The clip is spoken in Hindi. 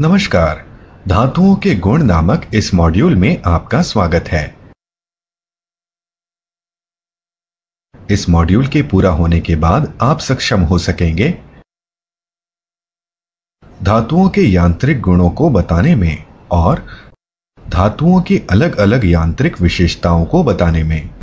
नमस्कार धातुओं के गुण नामक इस मॉड्यूल में आपका स्वागत है इस मॉड्यूल के पूरा होने के बाद आप सक्षम हो सकेंगे धातुओं के यांत्रिक गुणों को बताने में और धातुओं की अलग अलग यांत्रिक विशेषताओं को बताने में